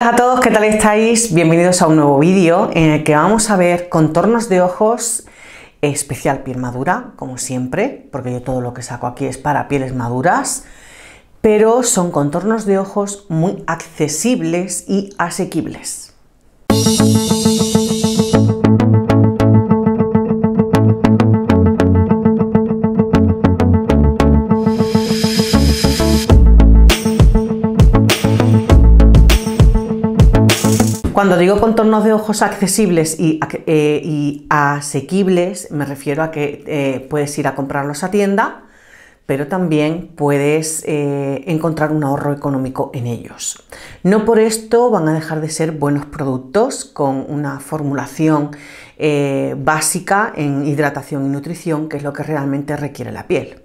Hola a todos, ¿qué tal estáis? Bienvenidos a un nuevo vídeo en el que vamos a ver contornos de ojos especial piel madura, como siempre, porque yo todo lo que saco aquí es para pieles maduras, pero son contornos de ojos muy accesibles y asequibles. Cuando digo contornos de ojos accesibles y, eh, asequibles, me refiero a que eh, puedes ir a comprarlos a tienda, pero también puedes eh, encontrar un ahorro económico en ellos. No por esto van a dejar de ser buenos productos con una formulación básica en hidratación y nutrición, que es lo que realmente requiere la piel.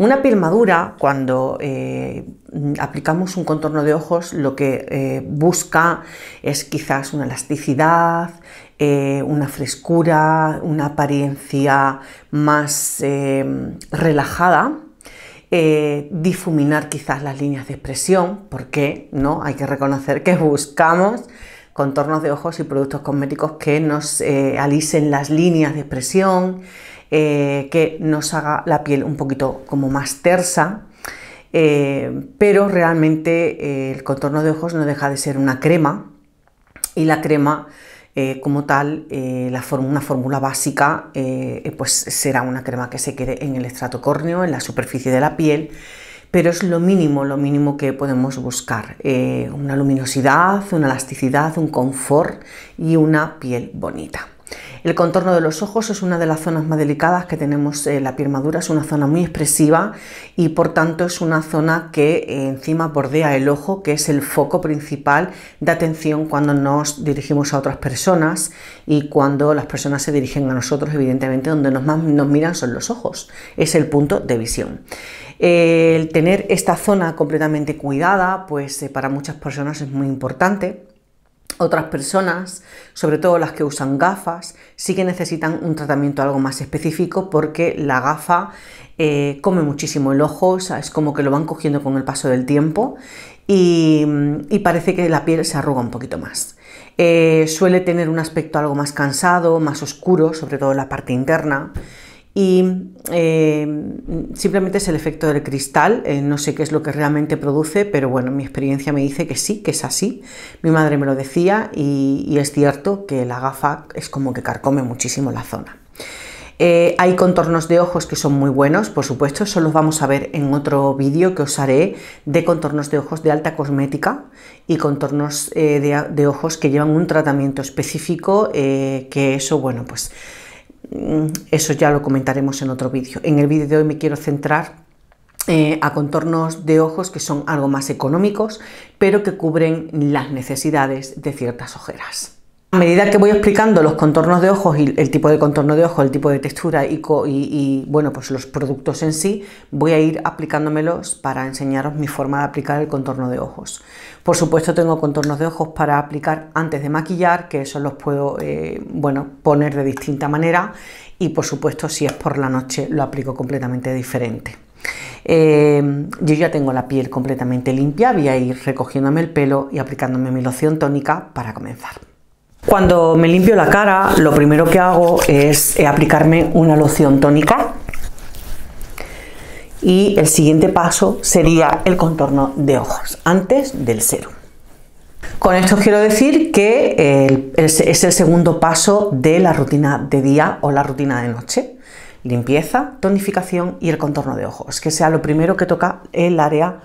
Una madura cuando eh, aplicamos un contorno de ojos, lo que eh, busca es quizás una elasticidad, eh, una frescura, una apariencia más relajada. difuminar quizás las líneas de expresión, porque no hay que reconocer que buscamos contornos de ojos y productos cosméticos que nos alisen las líneas de expresión, eh, que nos haga la piel un poquito como más tersa, eh, pero realmente eh, el contorno de ojos no deja de ser una crema y la crema como tal, la una fórmula básica pues será una crema que se quede en el estrato córneo, en la superficie de la piel, pero es lo mínimo, lo mínimo que podemos buscar. una luminosidad, una elasticidad, un confort y una piel bonita. El contorno de los ojos es una de las zonas más delicadas que tenemos en eh, la piel madura, es una zona muy expresiva y por tanto es una zona que eh, encima bordea el ojo, que es el foco principal de atención cuando nos dirigimos a otras personas y cuando las personas se dirigen a nosotros, evidentemente donde nos nos miran son los ojos, es el punto de visión. El tener esta zona completamente cuidada, pues eh, para muchas personas es muy importante otras personas, sobre todo las que usan gafas, sí que necesitan un tratamiento algo más específico porque la gafa eh, come muchísimo el ojo, sea, es como que lo van cogiendo con el paso del tiempo y, parece que la piel se arruga un poquito más. Eh, suele tener un aspecto algo más cansado, más oscuro, sobre todo en la parte interna y eh, simplemente es el efecto del cristal, eh, no sé qué es lo que realmente produce, pero bueno, mi experiencia me dice que sí, que es así, mi madre me lo decía y, es cierto que la gafa es como que carcome muchísimo la zona. Eh, hay contornos de ojos que son muy buenos, por supuesto, eso los vamos a ver en otro vídeo que os haré de contornos de ojos de alta cosmética y contornos de, de, ojos que llevan un tratamiento específico, que eso, bueno, pues Mm, eso ya lo comentaremos en otro vídeo. En el vídeo de hoy me quiero centrar eh, a contornos de ojos que son algo más económicos, pero que cubren las necesidades de ciertas ojeras. A medida que voy explicando los contornos de ojos y el tipo de contorno de ojos, el tipo de textura y, bueno, pues los productos en sí, voy a ir aplicándomelos para enseñaros mi forma de aplicar el contorno de ojos. Por supuesto tengo contornos de ojos para aplicar antes de maquillar, que eso los puedo eh, bueno, poner de distinta manera y por supuesto si es por la noche lo aplico completamente diferente. Eh, yo ya tengo la piel completamente limpia, voy a ir recogiéndome el pelo y aplicándome mi loción tónica para comenzar. Cuando me limpio la cara, lo primero que hago es eh, aplicarme una loción tónica. Y el siguiente paso sería el contorno de ojos, antes del serum. Con esto quiero decir que es, el segundo paso de la rutina de día o la rutina de noche. Limpieza, tonificación y el contorno de ojos, que sea lo primero que toca el área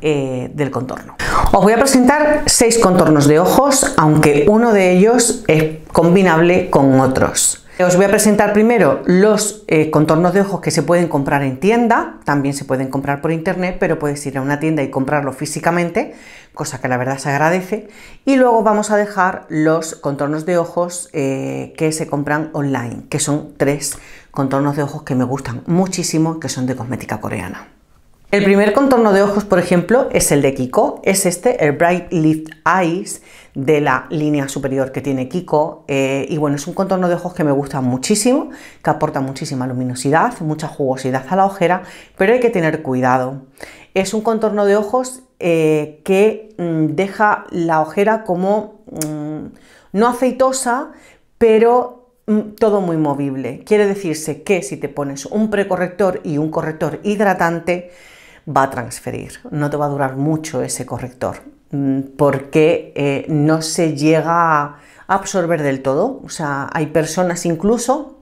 eh, del contorno. Os voy a presentar seis contornos de ojos, aunque uno de ellos es combinable con otros. Os voy a presentar primero los eh, contornos de ojos que se pueden comprar en tienda, también se pueden comprar por internet, pero puedes ir a una tienda y comprarlo físicamente, cosa que la verdad se agradece. Y luego vamos a dejar los contornos de ojos eh, que se compran online, que son tres contornos de ojos que me gustan muchísimo, que son de cosmética coreana. El primer contorno de ojos, por ejemplo, es el de Kiko, es este, el Bright Lift Eyes de la línea superior que tiene Kiko. Eh, y bueno, es un contorno de ojos que me gusta muchísimo, que aporta muchísima luminosidad, mucha jugosidad a la ojera, pero hay que tener cuidado. Es un contorno de ojos eh, que mm, deja la ojera como mm, no aceitosa, pero mm, todo muy movible. Quiere decirse que si te pones un precorrector y un corrector hidratante, va a transferir. No te va a durar mucho ese corrector mm, porque eh, no se llega a absorber del todo. O sea, hay personas incluso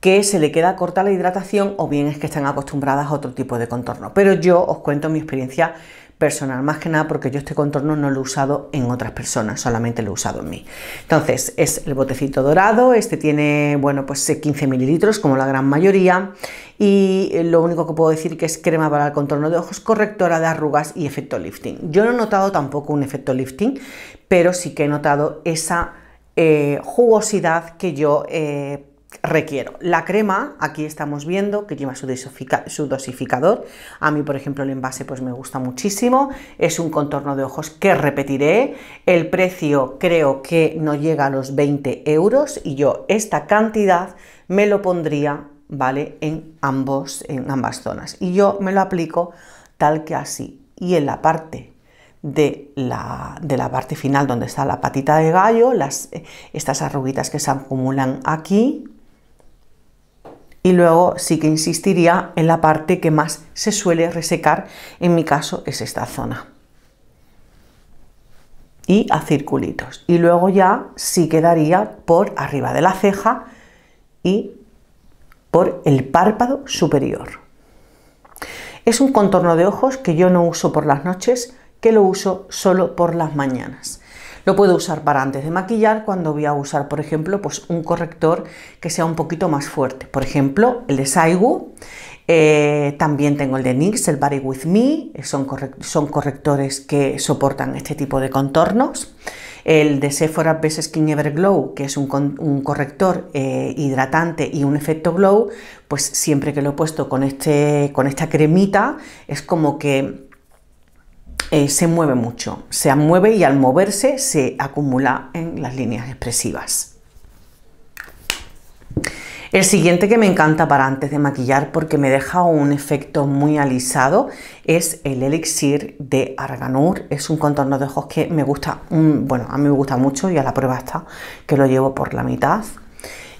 que se le queda corta la hidratación o bien es que están acostumbradas a otro tipo de contorno. Pero yo os cuento mi experiencia personal, más que nada porque yo este contorno no lo he usado en otras personas, solamente lo he usado en mí. Entonces es el botecito dorado, este tiene, bueno, pues 15 eh, mililitros como la gran mayoría y eh, lo único que puedo decir que es crema para el contorno de ojos, correctora de arrugas y efecto lifting. Yo no he notado tampoco un efecto lifting, pero sí que he notado esa eh, jugosidad que yo eh, requiero. La crema, aquí estamos viendo que lleva su, dosificador. A mí, por ejemplo, el envase pues me gusta muchísimo. Es un contorno de ojos que repetiré. El precio creo que no llega a los 20 euros y yo esta cantidad me lo pondría, ¿vale? En, ambos, en ambas zonas. Y yo me lo aplico tal que así. Y en la parte de la, parte final donde está la patita de gallo, las, eh, estas arruguitas que se acumulan aquí, y luego sí que insistiría en la parte que más se suele resecar, en mi caso es esta zona. Y a circulitos. Y luego ya sí quedaría por arriba de la ceja y por el párpado superior. Es un contorno de ojos que yo no uso por las noches, que lo uso solo por las mañanas. Lo puedo usar para antes de maquillar cuando voy a usar, por ejemplo, pues un corrector que sea un poquito más fuerte. Por ejemplo, el de Saigu. Eh, también tengo el de NYX, el Body With Me, eh, son, son correctores que soportan este tipo de contornos. El de Sephora Best Skin Ever Glow, que es un, corrector eh, hidratante y un efecto glow, pues siempre que lo he puesto con, este, con esta cremita, es como que eh, se mueve mucho, se mueve y al moverse se acumula en las líneas expresivas. El siguiente que me encanta para antes de maquillar porque me deja un efecto muy alisado es el elixir de Arganur. Es un contorno de ojos que me gusta, mm, bueno, a mí me gusta mucho y a la prueba está que lo llevo por la mitad.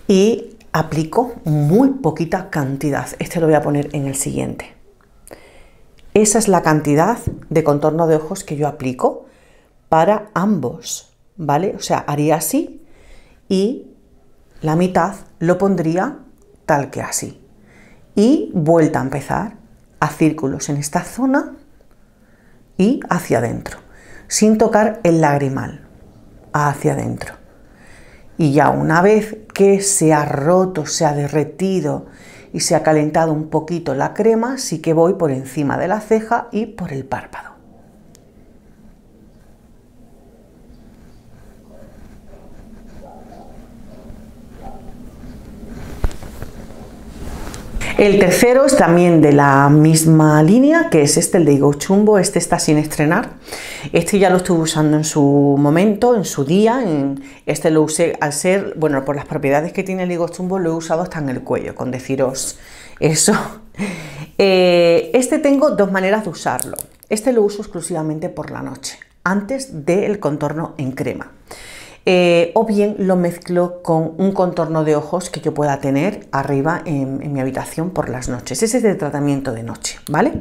Y aplico muy poquita cantidad. Este lo voy a poner en el siguiente. Esa es la cantidad de contorno de ojos que yo aplico para ambos, ¿vale? O sea, haría así y la mitad lo pondría tal que así. Y vuelta a empezar a círculos en esta zona y hacia adentro, sin tocar el lagrimal, hacia adentro. Y ya una vez que se ha roto, se ha derretido y se ha calentado un poquito la crema, así que voy por encima de la ceja y por el párpado. El tercero es también de la misma línea, que es este, el de higo Chumbo. Este está sin estrenar. Este ya lo estuve usando en su momento, en su día. este lo usé al ser, bueno, por las propiedades que tiene el higo Chumbo, lo he usado hasta en el cuello, con deciros eso. Eh, este tengo dos maneras de usarlo. Este lo uso exclusivamente por la noche, antes del contorno en crema. Eh, o bien lo mezclo con un contorno de ojos que yo pueda tener arriba en, mi habitación por las noches. Ese es el tratamiento de noche, ¿vale?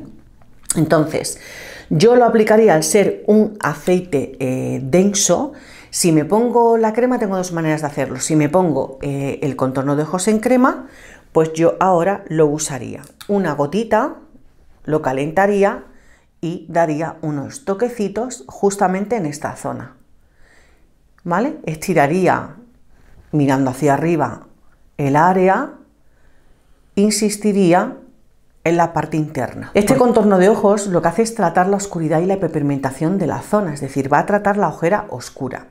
Entonces, yo lo aplicaría al ser un aceite eh, denso. Si me pongo la crema, tengo dos maneras de hacerlo. Si me pongo eh, el contorno de ojos en crema, pues yo ahora lo usaría. Una gotita, lo calentaría y daría unos toquecitos justamente en esta zona. ¿vale? Estiraría mirando hacia arriba el área, insistiría en la parte interna. Este contorno de ojos lo que hace es tratar la oscuridad y la hiperpigmentación de la zona, es decir, va a tratar la ojera oscura.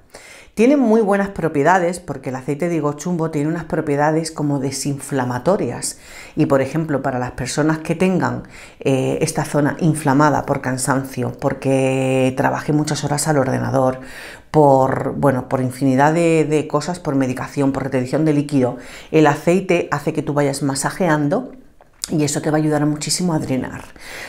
Tiene muy buenas propiedades porque el aceite de higo chumbo tiene unas propiedades como desinflamatorias y por ejemplo para las personas que tengan eh, esta zona inflamada por cansancio, porque trabaje muchas horas al ordenador, por, bueno, por infinidad de, cosas, por medicación, por retención de líquido. El aceite hace que tú vayas masajeando y eso te va a ayudar muchísimo a drenar.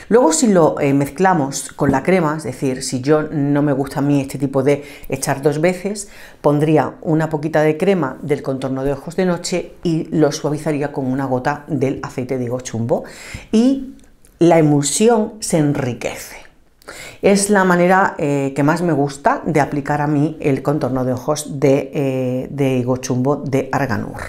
Luego si lo eh, mezclamos con la crema, es decir, si yo no me gusta a mí este tipo de echar dos veces, pondría una poquita de crema del contorno de ojos de noche y lo suavizaría con una gota del aceite de higo chumbo y la emulsión se enriquece. Es la manera eh, que más me gusta de aplicar a mí el contorno de ojos de, Higochumbo eh, de de Arganur.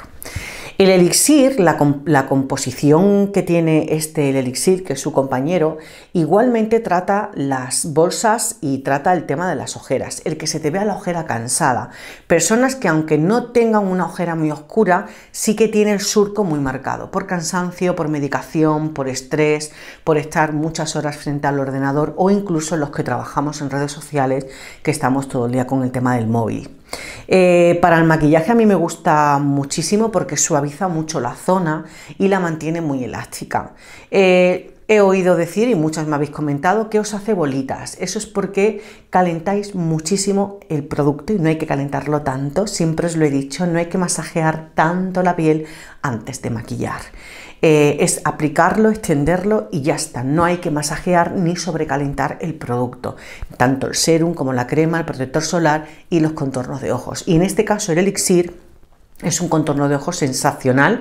El elixir, la, composición que tiene este el elixir, que es su compañero, igualmente trata las bolsas y trata el tema de las ojeras, el que se te vea la ojera cansada. Personas que aunque no tengan una ojera muy oscura, sí que tienen surco muy marcado, por cansancio, por medicación, por estrés, por estar muchas horas frente al ordenador o incluso los que trabajamos en redes sociales que estamos todo el día con el tema del móvil. Eh, para el maquillaje a mí me gusta muchísimo porque suaviza mucho la zona y la mantiene muy elástica. Eh, he oído decir, y muchas me habéis comentado, que os hace bolitas. Eso es porque calentáis muchísimo el producto y no hay que calentarlo tanto. Siempre os lo he dicho, no hay que masajear tanto la piel antes de maquillar. Eh, es aplicarlo, extenderlo y ya está. No hay que masajear ni sobrecalentar el producto, tanto el serum como la crema, el protector solar y los contornos de ojos. Y en este caso el elixir es un contorno de ojos sensacional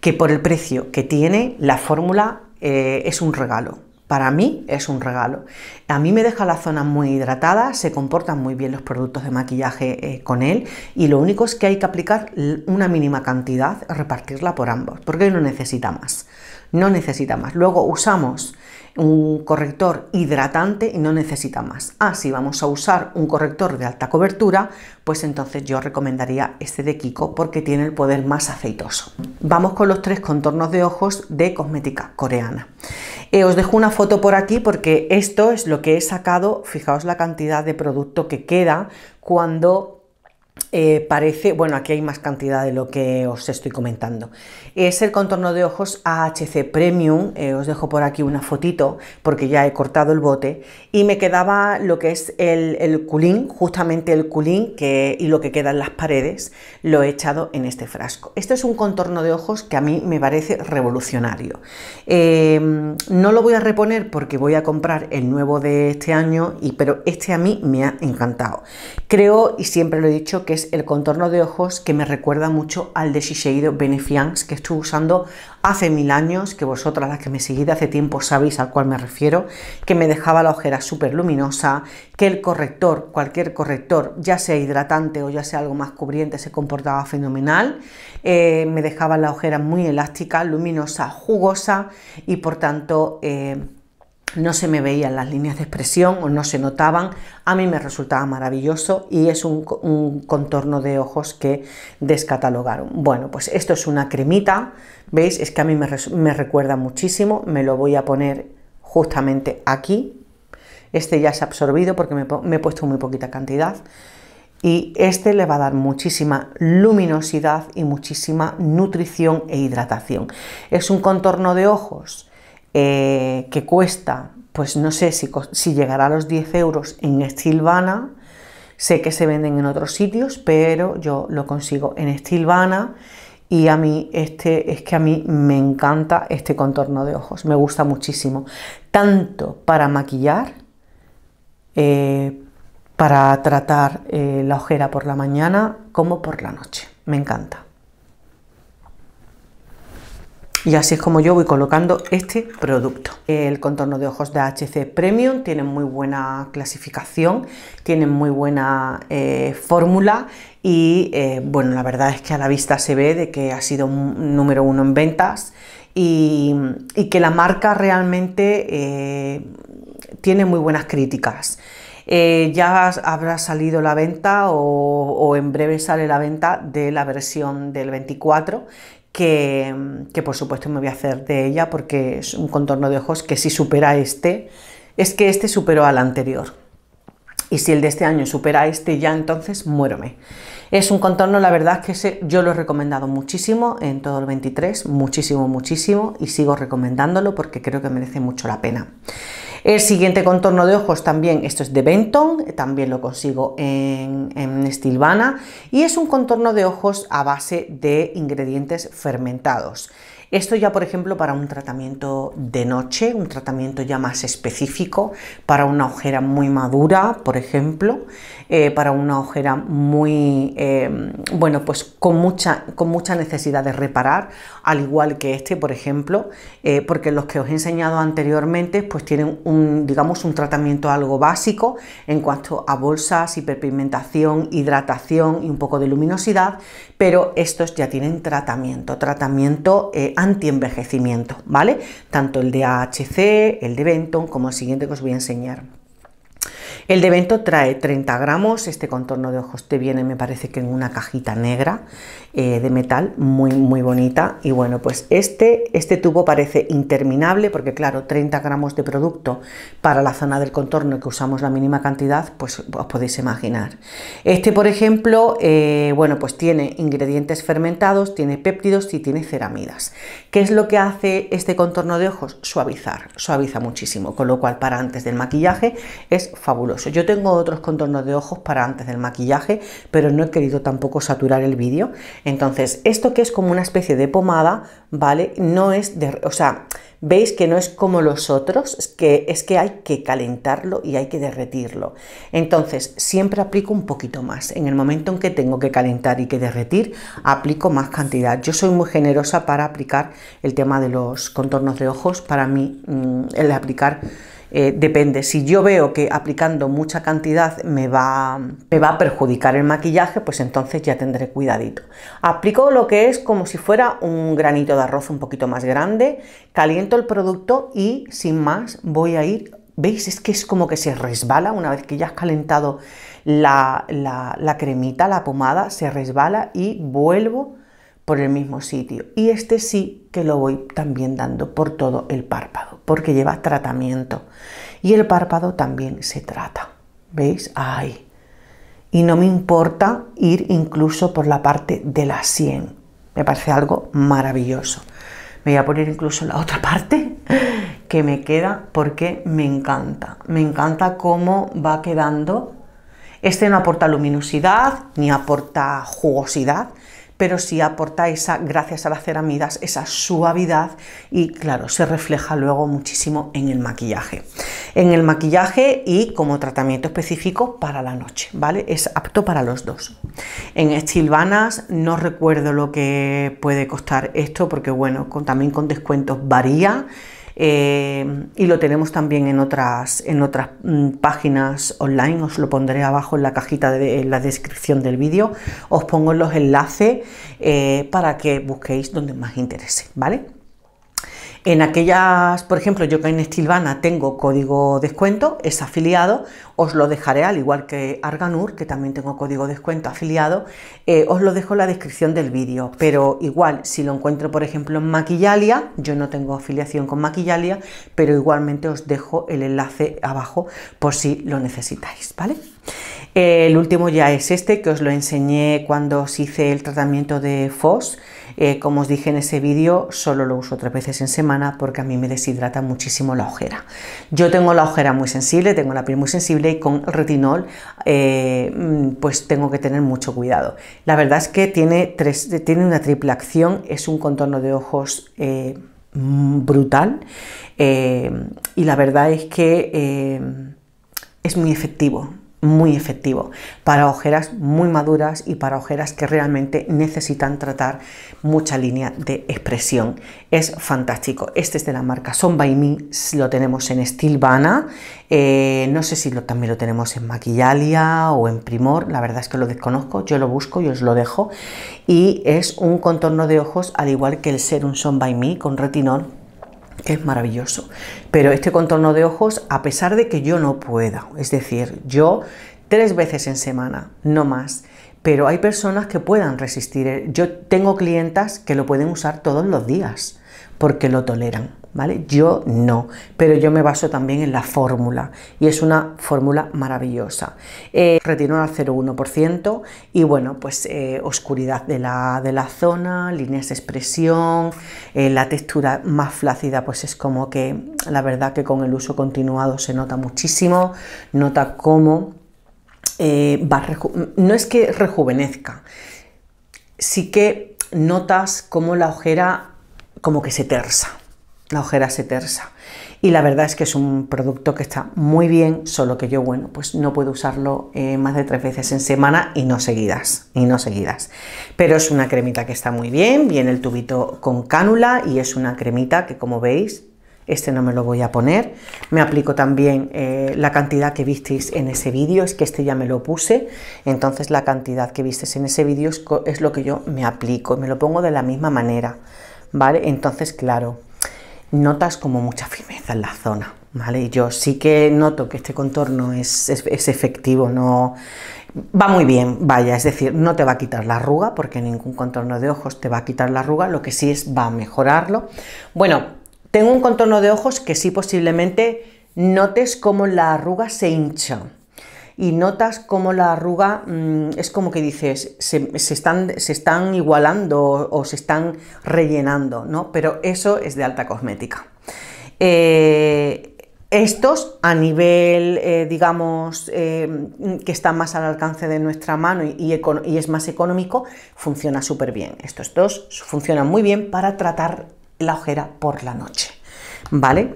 que por el precio que tiene la fórmula eh, es un regalo. Para mí es un regalo. A mí me deja la zona muy hidratada, se comportan muy bien los productos de maquillaje eh, con él y lo único es que hay que aplicar una mínima cantidad, repartirla por ambos, porque no necesita más. No necesita más. Luego usamos un corrector hidratante y no necesita más. Ah, si vamos a usar un corrector de alta cobertura, pues entonces yo recomendaría este de Kiko porque tiene el poder más aceitoso. Vamos con los tres contornos de ojos de cosmética coreana. Eh, os dejo una foto por aquí porque esto es lo que he sacado, fijaos la cantidad de producto que queda cuando eh, parece, bueno, aquí hay más cantidad de lo que os estoy comentando. Es el contorno de ojos AHC Premium, eh, os dejo por aquí una fotito porque ya he cortado el bote y me quedaba lo que es el, el culín, justamente el culín que, y lo que queda en las paredes, lo he echado en este frasco. Este es un contorno de ojos que a mí me parece revolucionario. Eh, no lo voy a reponer porque voy a comprar el nuevo de este año, y, pero este a mí me ha encantado. Creo, y siempre lo he dicho, que es el contorno de ojos que me recuerda mucho al de Shiseido Benefiance que estuve usando hace mil años, que vosotras las que me seguís de hace tiempo sabéis al cual me refiero, que me dejaba la ojera súper luminosa, que el corrector, cualquier corrector, ya sea hidratante o ya sea algo más cubriente, se comportaba fenomenal, eh, me dejaba la ojera muy elástica, luminosa, jugosa y por tanto... Eh, no se me veían las líneas de expresión o no se notaban, a mí me resultaba maravilloso y es un, contorno de ojos que descatalogaron. Bueno, pues esto es una cremita, ¿veis? Es que a mí me, recuerda muchísimo, me lo voy a poner justamente aquí. Este ya se ha absorbido porque me he puesto muy poquita cantidad y este le va a dar muchísima luminosidad y muchísima nutrición e hidratación. Es un contorno de ojos eh, que cuesta, pues no sé si, si llegará a los 10 euros en Estilvana, sé que se venden en otros sitios, pero yo lo consigo en Estilvana, y a mí este es que a mí me encanta este contorno de ojos, me gusta muchísimo, tanto para maquillar, eh, para tratar eh, la ojera por la mañana como por la noche, me encanta. Y así es como yo voy colocando este producto. El contorno de ojos de HC Premium tiene muy buena clasificación, tiene muy buena eh, fórmula y eh, bueno, la verdad es que a la vista se ve de que ha sido número uno en ventas y, que la marca realmente eh, tiene muy buenas críticas. ya habrá salido la venta o, en breve sale la venta de la versión del 24 que, por supuesto me voy a hacer de ella porque es un contorno de ojos que si supera este, es que este superó al anterior. Y si el de este año supera este ya, entonces muérome. Es un contorno, la verdad que yo lo he recomendado muchísimo en todo el 23, muchísimo, muchísimo, y sigo recomendándolo porque creo que merece mucho la pena. El siguiente contorno de ojos también, esto es de Benton, también lo consigo en, Stilvana y es un contorno de ojos a base de ingredientes fermentados. Esto ya, por ejemplo, para un tratamiento de noche, un tratamiento ya más específico, para una ojera muy madura, por ejemplo, eh, para una ojera muy, em, bueno, pues con mucha, con mucha necesidad de reparar, al igual que este, por ejemplo, eh, porque los que os he enseñado anteriormente, pues tienen un, digamos, un tratamiento algo básico en cuanto a bolsas, hiperpigmentación, hidratación y un poco de luminosidad, pero estos ya tienen tratamiento, tratamiento eh, antienvejecimiento, ¿vale? Tanto el de AHC, el de Benton, como el siguiente que os voy a enseñar. El de evento trae 30 gramos, este contorno de ojos te viene me parece que en una cajita negra eh, de metal, muy muy bonita y bueno pues este, este tubo parece interminable porque claro 30 gramos de producto para la zona del contorno que usamos la mínima cantidad pues os podéis imaginar. Este por ejemplo eh, bueno pues tiene ingredientes fermentados, tiene péptidos y tiene ceramidas. ¿Qué es lo que hace este contorno de ojos? Suavizar, suaviza muchísimo, con lo cual para antes del maquillaje es fabuloso. Yo tengo otros contornos de ojos para antes del maquillaje, pero no he querido tampoco saturar el vídeo. Entonces, esto que es como una especie de pomada, ¿vale? No es de... o sea, veis que no es como los otros, es que, es que hay que calentarlo y hay que derretirlo. Entonces, siempre aplico un poquito más. En el momento en que tengo que calentar y que derretir, aplico más cantidad. Yo soy muy generosa para aplicar el tema de los contornos de ojos. Para mí, mm, el de aplicar eh, depende, si yo veo que aplicando mucha cantidad me va, me va a perjudicar el maquillaje, pues entonces ya tendré cuidadito. Aplico lo que es como si fuera un granito de arroz un poquito más grande, caliento el producto y sin más voy a ir ¿Veis? Es que es como que se resbala una vez que ya has calentado la, la cremita, la pomada, se resbala y vuelvo por el mismo sitio. Y este sí que lo voy también dando por todo el párpado, porque lleva tratamiento. Y el párpado también se trata. ¿Veis? Ahí. Y no me importa ir incluso por la parte de la sien. Me parece algo maravilloso. Me voy a poner incluso la otra parte que me queda porque me encanta. Me encanta cómo va quedando este no aporta luminosidad ni aporta jugosidad, pero sí aporta esa, gracias a las ceramidas, esa suavidad y claro, se refleja luego muchísimo en el maquillaje. En el maquillaje y como tratamiento específico para la noche, ¿vale? Es apto para los dos. En estilvanas no recuerdo lo que puede costar esto porque bueno, también con descuentos varía. Eh, y lo tenemos también en otras, en otras mm, páginas online, os lo pondré abajo en la cajita de la descripción del vídeo, os pongo los enlaces eh, para que busquéis donde más interese, ¿vale? En aquellas, por ejemplo, yo que en Estilvana tengo código descuento, es afiliado, os lo dejaré, al igual que Arganur, que también tengo código descuento afiliado, eh, os lo dejo en la descripción del vídeo, pero igual, si lo encuentro, por ejemplo, en Maquillalia, yo no tengo afiliación con Maquillalia, pero igualmente os dejo el enlace abajo por si lo necesitáis, ¿vale? El último ya es este, que os lo enseñé cuando os hice el tratamiento de FOS, eh, como os dije en ese vídeo, solo lo uso tres veces en semana porque a mí me deshidrata muchísimo la ojera. Yo tengo la ojera muy sensible, tengo la piel muy sensible y con retinol eh, mm, pues tengo que tener mucho cuidado. La verdad es que tiene, una triple acción, es un contorno de ojos... Eh, mm, brutal y la verdad es que es muy efectivo muy efectivo para ojeras muy maduras y para ojeras que realmente necesitan tratar mucha línea de expresión. Es fantástico. Este es de la marca Son by Me, lo tenemos en Stilvana, eh, no sé si lo, también lo tenemos en Maquillalia o en Primor, la verdad es que lo desconozco, yo lo busco y os lo dejo. Y es un contorno de ojos al igual que el Serum Son by Me con retinol es maravilloso. Pero este contorno de ojos, a pesar de que yo no pueda, es decir, yo tres veces en semana, no más, pero hay personas que puedan resistir. Yo tengo clientas que lo pueden usar todos los días porque lo toleran. Yo no, pero yo me baso también en la fórmula y es una fórmula maravillosa. Eh, al 0,1% y bueno, pues eh, oscuridad de la, zona, líneas de expresión, eh, la textura más flácida, pues es como que la verdad que con el uso continuado se nota muchísimo, nota cómo eh, no es que rejuvenezca, sí que notas como la ojera como que se tersa la ojera se tersa. Y la verdad es que es un producto que está muy bien, solo que yo, bueno, pues no puedo usarlo eh, más de tres veces en semana y no seguidas, y no seguidas. Pero es una cremita que está muy bien, viene el tubito con cánula y es una cremita que como veis, este no me lo voy a poner. Me aplico también eh, la cantidad que visteis en ese vídeo, es que este ya me lo puse, entonces la cantidad que visteis en ese vídeo es, es lo que yo me aplico, me lo pongo de la misma manera, ¿vale? Entonces, claro, notas como mucha firmeza en la zona, ¿vale? Yo sí que noto que este contorno es, es, efectivo, no va muy bien, vaya, es decir, no te va a quitar la arruga, porque ningún contorno de ojos te va a quitar la arruga, lo que sí es va a mejorarlo. Bueno, tengo un contorno de ojos que sí posiblemente notes como la arruga se hincha, y notas como la arruga mm, es como que dices, se, están, se están igualando o, se están rellenando, ¿no? Pero eso es de alta cosmética. Eh, estos a nivel, eh, digamos, eh, que está más al alcance de nuestra mano y, y, y es más económico, funciona súper bien. Estos dos funcionan muy bien para tratar la ojera por la noche. ¿Vale?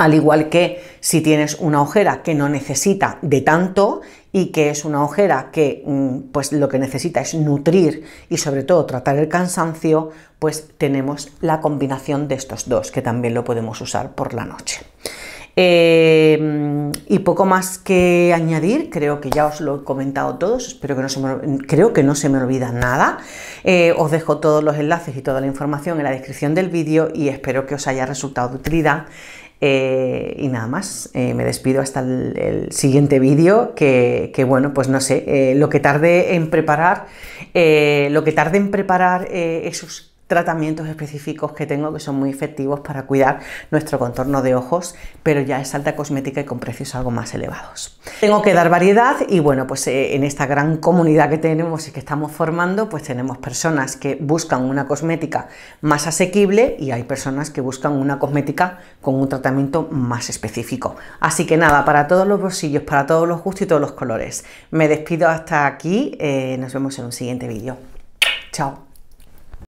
Al igual que si tienes una ojera que no necesita de tanto y que es una ojera que mm, pues lo que necesita es nutrir y sobre todo tratar el cansancio, pues tenemos la combinación de estos dos que también lo podemos usar por la noche. Em, y poco más que añadir, creo que ya os lo he comentado todos, espero que no creo que no se me olvida nada. Eh, os dejo todos los enlaces y toda la información en la descripción del vídeo y espero que os haya resultado de utilidad. Eh, y nada más, eh, me despido hasta el, siguiente vídeo, que, bueno, pues no sé, eh, lo que tarde en preparar, lo que tarde en preparar esos tratamientos específicos que tengo que son muy efectivos para cuidar nuestro contorno de ojos, pero ya es alta cosmética y con precios algo más elevados. Tengo que dar variedad y bueno, pues eh, en esta gran comunidad que tenemos y que estamos formando, pues tenemos personas que buscan una cosmética más asequible y hay personas que buscan una cosmética con un tratamiento más específico. Así que nada, para todos los bolsillos, para todos los gustos y todos los colores. Me despido hasta aquí, eh, nos vemos en un siguiente vídeo. Chao.